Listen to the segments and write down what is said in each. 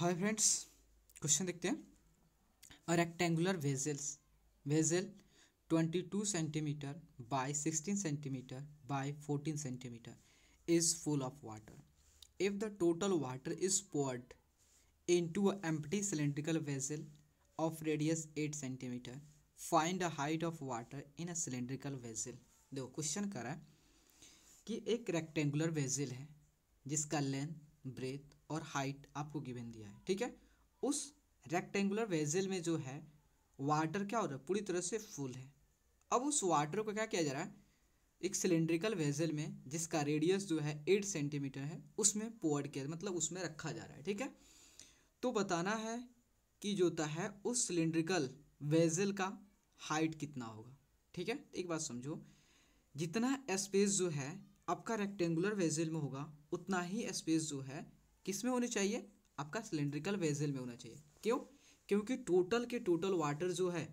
hi friends question देखते हैं a rectangular vessels vessel twenty two centimetre by sixteen centimetre by fourteen centimetre is full of water if the total water is poured into a empty cylindrical vessel of radius eight centimetre find the height of water in a cylindrical vessel देखो question करा कि एक rectangular vessel है जिसका length breadth और height आपको given दिया है ठीक है उस रेक्टेंगुलर वेजल में जो है वाटर क्या हो रहा है पूरी तरह से फुल है अब उस वाटर को क्या किया जा रहा है एक सिलेंड्रिकल वेजल में जिसका रेडियस जो है एट सेंटीमीटर है उसमें पोअर किया मतलब उसमें रखा जा रहा है ठीक है तो बताना है कि जो होता है उस सिलेंड्रिकल वेजल का हाइट कितना होगा ठीक है एक बात समझो जितना स्पेस जो है आपका रेक्टेंगुलर वेजल में होगा उतना ही स्पेस जो है किस में होनी चाहिए आपका सिलेंड्रिकल वेजल में होना चाहिए क्यों क्योंकि टोटल के टोटल वाटर जो है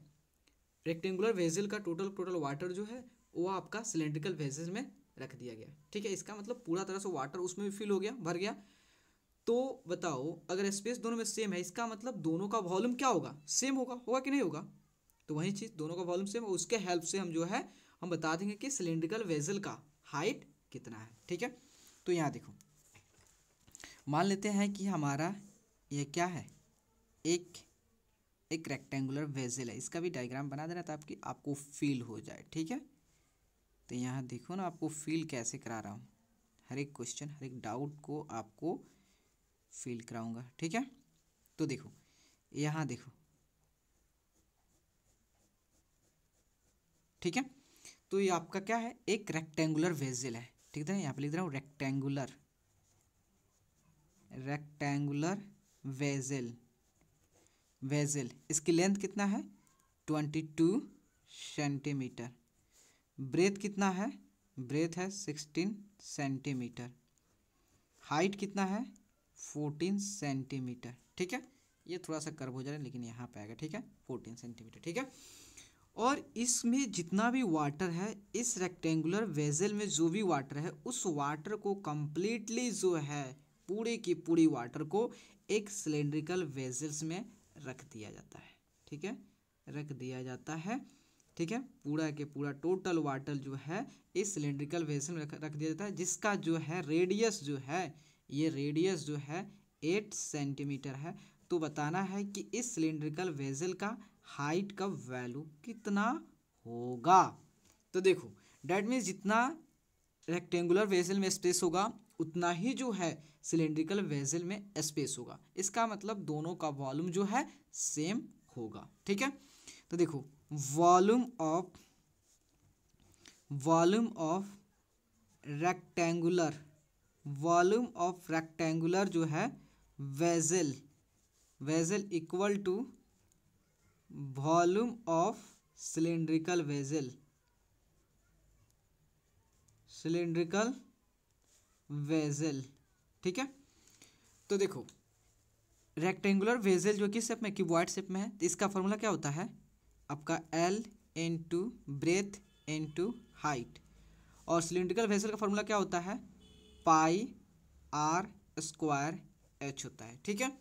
रेक्टेंगुलर वेजल का टोटल टोटल वाटर जो है वो आपका सिलेंड्रिकल वेजल में रख दिया गया ठीक है इसका मतलब पूरा तरह से वाटर उसमें भी फिल हो गया भर गया तो बताओ अगर स्पेस दोनों में सेम है इसका मतलब दोनों का वॉल्यूम क्या होगा सेम होगा होगा कि नहीं होगा तो वही चीज़ दोनों का वॉल्यूम सेम उसके हेल्प से हम जो है हम बता देंगे कि सिलेंड्रिकल वेजल का हाइट कितना है ठीक है तो यहाँ देखो मान लेते हैं कि हमारा ये क्या है एक एक रेक्टेंगुलर वेजल है इसका भी डायग्राम बना देना था आपकी आपको फील हो जाए ठीक है तो यहाँ देखो ना आपको फील कैसे करा रहा हूँ हर एक क्वेश्चन हर एक डाउट को आपको फील कराऊंगा ठीक है तो देखो यहाँ देखो ठीक है तो ये आपका क्या है एक रेक्टेंगुलर वेजल है ठीक तो है यहाँ पे लिख रहा हूँ रेक्टेंगुलर रेक्टेंगुलर वेजल वेजल इसकी लेंथ कितना है ट्वेंटी टू सेंटीमीटर ब्रेथ कितना है ब्रेथ है सिक्सटीन सेंटीमीटर हाइट कितना है फोर्टीन सेंटीमीटर ठीक है ये थोड़ा सा कर्व हो जा रहा है लेकिन यहाँ पे आएगा ठीक है फोर्टीन सेंटीमीटर ठीक है और इसमें जितना भी वाटर है इस रेक्टेंगुलर वेजल में जो भी वाटर है उस वाटर को कम्प्लीटली जो है पूरे की पूरी वाटर को एक सिलेंड्रिकल वेजल्स में रख दिया जाता है ठीक है रख दिया जाता है ठीक है पूरा के पूरा टोटल वाटर जो है इस सिलेंड्रिकल वेजल में रख, रख दिया जाता है जिसका जो है रेडियस जो है ये रेडियस जो है एट सेंटीमीटर है तो बताना है कि इस सिलेंड्रिकल वेजल का हाइट का वैल्यू कितना होगा तो देखो डैट मीन्स जितना रेक्टेंगुलर वेजल में स्पेस होगा उतना ही जो है सिलेंड्रिकल वेजल में स्पेस होगा इसका मतलब दोनों का वॉल्यूम जो है सेम होगा ठीक है तो देखो volume of volume of rectangular volume of rectangular जो है vessel vessel equal to volume of cylindrical vessel cylindrical vessel ठीक है तो देखो रेक्टेंगुलर वेजल जो किस सेप में क्यूबॉइड सेप में है तो इसका फॉर्मूला क्या होता है आपका L into breadth into height और सिलेंड्रिकल वेजल का फॉर्मूला क्या होता है पाई आर स्क्वायर एच होता है ठीक है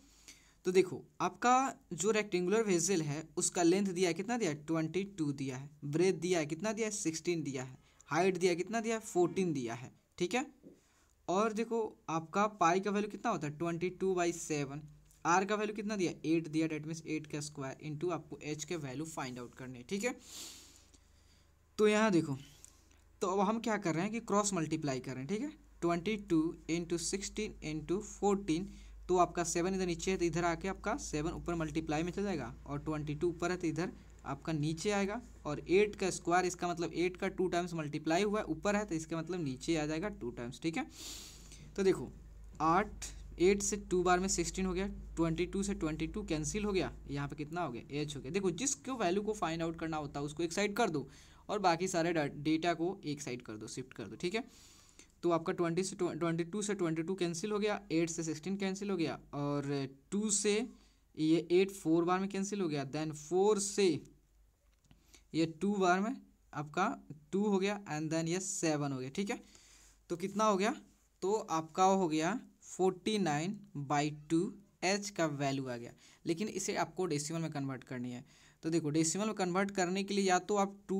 तो देखो आपका जो रेक्टेंगुलर वेजल है उसका लेंथ दिया है कितना दिया है ट्वेंटी टू दिया है ब्रेथ दिया है कितना दिया है 16 दिया है हाइट दिया है कितना दिया है फोर्टीन दिया है ठीक है और देखो आपका पाई का वैल्यू कितना होता है twenty two by seven R का वैल्यू कितना दिया एट दिया डेट मीन्स एट का स्क्वायर इंटू आपको एच के वैल्यू फाइंड आउट करने ठीक है तो यहाँ देखो तो अब हम क्या कर रहे हैं कि क्रॉस मल्टीप्लाई कर रहे हैं ठीक है twenty two into sixteen into fourteen तो आपका सेवन इधर नीचे है तो इधर आके आपका सेवन ऊपर मल्टीप्लाई में चल जाएगा और ट्वेंटी टू ऊपर है तो इधर आपका नीचे आएगा और एट का स्क्वायर इसका मतलब एट का टू टाइम्स मल्टीप्लाई हुआ है ऊपर है तो इसका मतलब नीचे आ जाएगा टू टाइम्स ठीक है तो देखो आठ एट से टू बार में सिक्सटीन हो गया ट्वेंटी टू से ट्वेंटी टू कैंसिल हो गया यहाँ पे कितना हो गया एच हो गया देखो जिसको वैल्यू को फाइंड आउट करना होता है उसको एक साइड कर दो और बाकी सारे डेटा को एक साइड कर दो शिफ्ट कर दो ठीक है तो आपका ट्वेंटी से ट्वेंटी टू से ट्वेंटी टू कैंसिल हो गया एट से सिक्सटीन कैंसिल हो गया और टू से ये एट फोर बार में कैंसिल हो गया देन फोर से ये टू बार में आपका टू हो गया एंड देन ये सेवन हो गया ठीक है तो कितना हो गया तो आपका हो गया forty nine by two H का वैल्यू आ गया लेकिन इसे आपको डेसिमल में कन्वर्ट करनी है तो देखो डेसिमल में कन्वर्ट करने के लिए या तो आप टू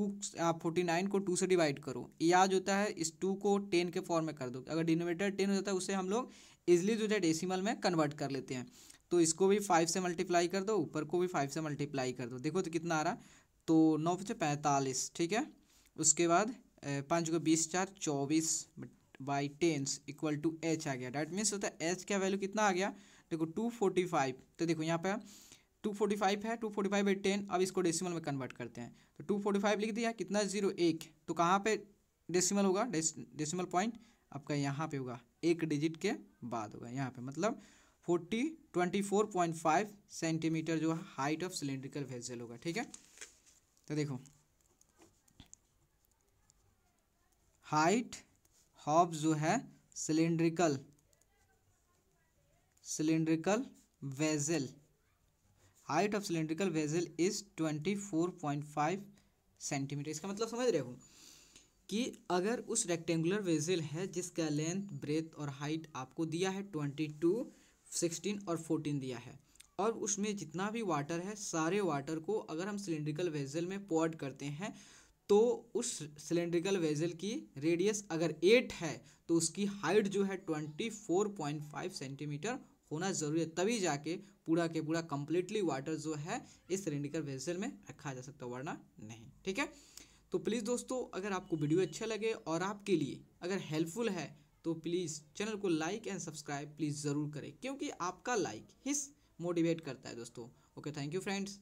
आप फोर्टी नाइन को टू से डिवाइड करो या जो होता है इस टू को टेन के फॉर्म में कर दो अगर डिनोमेटर टेन हो जाता है उसे हम लोग इजिली जो है डेसीमल में कन्वर्ट कर लेते हैं तो इसको भी फाइव से मल्टीप्लाई कर दो ऊपर को भी फाइव से मल्टीप्लाई कर दो देखो तो कितना आ रहा तो नौ पैंतालीस ठीक है उसके बाद पाँच को बीस चार चौबीस by tens equal to H आ गया डैट मीन्स होता है एच का वैल्यू कितना आ गया देखो टू फोर्टी फाइव तो देखो यहाँ पे टू फोर्टी फाइव है two forty five by ten अब इसको डेसिमल में कन्वर्ट करते हैं तो टू फोर्टी फाइव लिख दिया कितना जीरो एक तो कहाँ पे डेसिमल होगा डेसिमल पॉइंट आपका यहाँ पे होगा एक डिजिट के बाद होगा यहाँ पे मतलब forty twenty four point five centimetre जो है हाइट ऑफ सिलेंड्रिकल वेजल होगा ठीक है तो देखो हाइट हॉब जो है cylindrical cylindrical vessel height of cylindrical vessel is twenty four point five centimetre इसका मतलब समझ रहे हो कि अगर उस रेक्टेंगुलर वेजल है जिसका लेंथ ब्रेथ और हाइट आपको दिया है ट्वेंटी टू सिक्सटीन और फोर्टीन दिया है और उसमें जितना भी वाटर है सारे वाटर को अगर हम सिलेंड्रिकल वेजल में पॉड करते हैं तो उस सिलेंड्रिकल वेजल की रेडियस अगर एट है तो उसकी हाइट जो है twenty four point five centimetre होना ज़रूरी है तभी जाके पूरा के पूरा कम्प्लीटली वाटर जो है इस सिलेंड्रिकल वेजल में रखा जा सकता वरना नहीं ठीक है तो प्लीज़ दोस्तों अगर आपको वीडियो अच्छा लगे और आपके लिए अगर हेल्पफुल है तो प्लीज़ चैनल को लाइक एंड सब्सक्राइब प्लीज़ ज़रूर करें क्योंकि आपका लाइक हिस मोटिवेट करता है दोस्तों ओके थैंक यू फ्रेंड्स